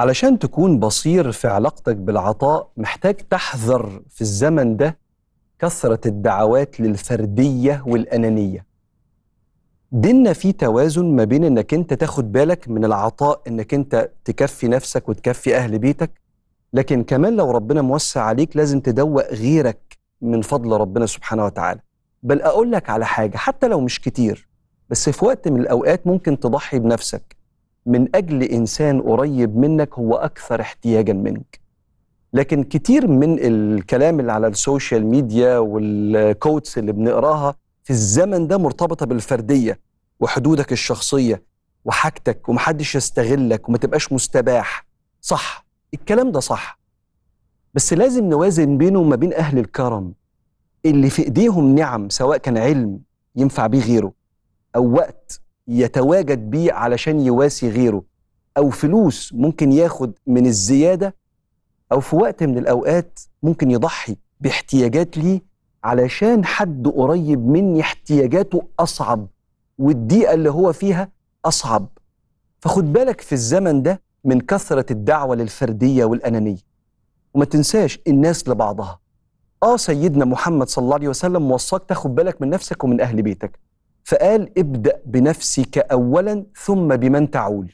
علشان تكون بصير في علاقتك بالعطاء محتاج تحذر في الزمن ده كثرة الدعوات للفردية والأنانية دينا فيه توازن ما بين انك انت تاخد بالك من العطاء انك انت تكفي نفسك وتكفي اهل بيتك لكن كمان لو ربنا موسع عليك لازم تدوق غيرك من فضل ربنا سبحانه وتعالى بل اقول لك على حاجه حتى لو مش كتير بس في وقت من الاوقات ممكن تضحي بنفسك من أجل إنسان قريب منك هو أكثر احتياجا منك لكن كتير من الكلام اللي على السوشيال ميديا والكوتس اللي بنقراها في الزمن ده مرتبطة بالفردية وحدودك الشخصية وحاجتك ومحدش يستغلك وما تبقاش مستباح صح الكلام ده صح بس لازم نوازن بينه وما بين أهل الكرم اللي في إيديهم نعم سواء كان علم ينفع بيه غيره أو وقت يتواجد بيه علشان يواسي غيره أو فلوس ممكن ياخد من الزيادة أو في وقت من الأوقات ممكن يضحي باحتياجات ليه علشان حد قريب مني احتياجاته أصعب والضيقة اللي هو فيها أصعب فخد بالك في الزمن ده من كثرة الدعوة للفردية والأنانية وما تنساش الناس لبعضها آه سيدنا محمد صلى الله عليه وسلم وصاك تاخد بالك من نفسك ومن أهل بيتك فقال ابدأ بنفسك أولا ثم بمن تعول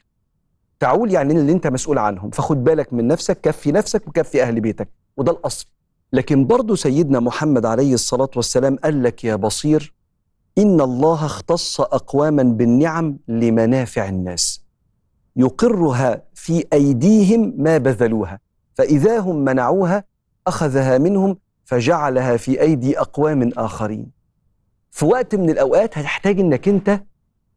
تعول يعني اللي انت مسؤول عنهم فخد بالك من نفسك كفي نفسك وكفي أهل بيتك وده الأصل لكن برضه سيدنا محمد عليه الصلاة والسلام قال لك يا بصير إن الله اختص أقواما بالنعم لمنافع الناس يقرها في أيديهم ما بذلوها فإذا هم منعوها أخذها منهم فجعلها في أيدي أقوام آخرين في وقت من الاوقات هتحتاج انك انت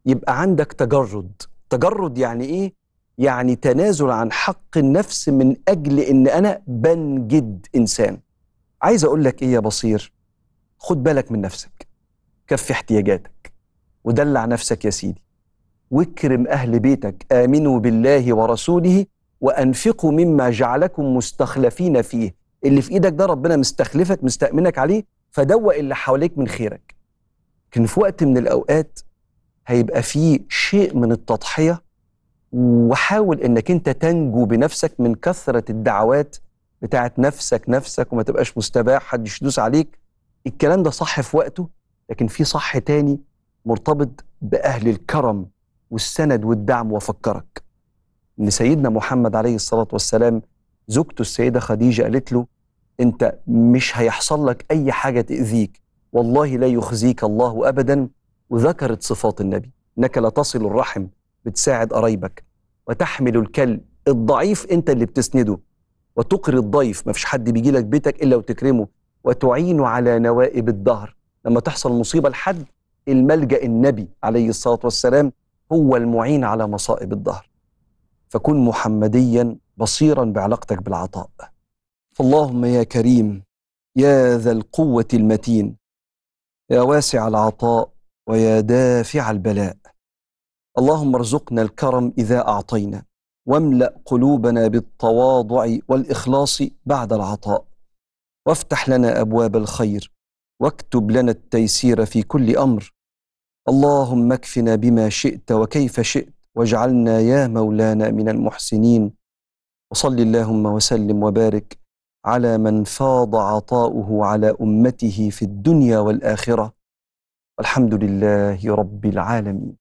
يبقى عندك تجرد تجرد يعني ايه يعني تنازل عن حق النفس من اجل ان انا بنجد انسان عايز اقول لك ايه يا بصير خد بالك من نفسك كفي احتياجاتك ودلع نفسك يا سيدي واكرم اهل بيتك امنوا بالله ورسوله وانفقوا مما جعلكم مستخلفين فيه اللي في ايدك ده ربنا مستخلفك مستأمنك عليه فدوق اللي حواليك من خيرك لكن في وقت من الاوقات هيبقى في شيء من التضحيه وحاول انك انت تنجو بنفسك من كثره الدعوات بتاعت نفسك نفسك وما تبقاش مستباح حد يدوس عليك الكلام ده صح في وقته لكن في صح تاني مرتبط باهل الكرم والسند والدعم وافكرك ان سيدنا محمد عليه الصلاه والسلام زوجته السيده خديجه قالت له انت مش هيحصل لك اي حاجه تاذيك والله لا يخزيك الله أبدا وذكرت صفات النبي إنك لا تصل الرحم بتساعد قرايبك وتحمل الكل الضعيف أنت اللي بتسنده وتقري الضيف ما فيش حد بيجي لك بيتك إلا وتكرمه وتعين على نوائب الدهر لما تحصل مصيبة لحد الملجأ النبي عليه الصلاة والسلام هو المعين على مصائب الدهر فكن محمديا بصيرا بعلاقتك بالعطاء فاللهم يا كريم يا ذا القوة المتين يا واسع العطاء ويا دافع البلاء اللهم ارزقنا الكرم إذا أعطينا واملأ قلوبنا بالتواضع والإخلاص بعد العطاء وافتح لنا أبواب الخير واكتب لنا التيسير في كل أمر اللهم اكفنا بما شئت وكيف شئت واجعلنا يا مولانا من المحسنين وصل اللهم وسلم وبارك على من فاض عطاؤه على امته في الدنيا والاخره والحمد لله رب العالمين